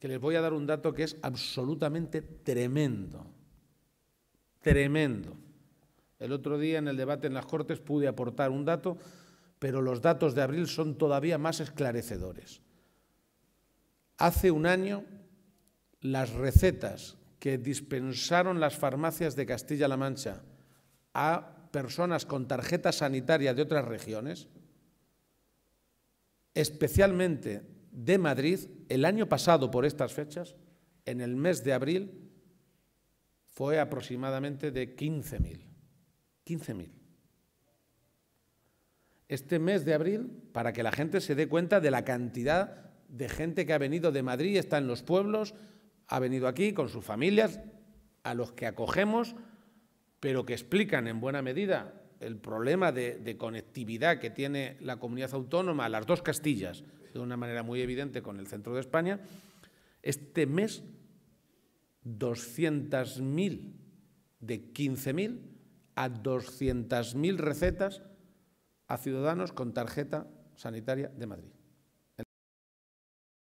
que les voy a dar un dato que es absolutamente tremendo. Tremendo. El otro día en el debate en las Cortes pude aportar un dato, pero los datos de abril son todavía más esclarecedores. Hace un año, las recetas que dispensaron las farmacias de Castilla-La Mancha a personas con tarjeta sanitaria de otras regiones, especialmente de Madrid, el año pasado por estas fechas, en el mes de abril, fue aproximadamente de 15.000. 15.000. Este mes de abril, para que la gente se dé cuenta de la cantidad de gente que ha venido de Madrid, está en los pueblos, ha venido aquí con sus familias, a los que acogemos, pero que explican en buena medida el problema de, de conectividad que tiene la comunidad autónoma, las dos Castillas, de una manera muy evidente con el centro de España, este mes 200.000 de 15.000 a 200.000 recetas a ciudadanos con tarjeta sanitaria de Madrid.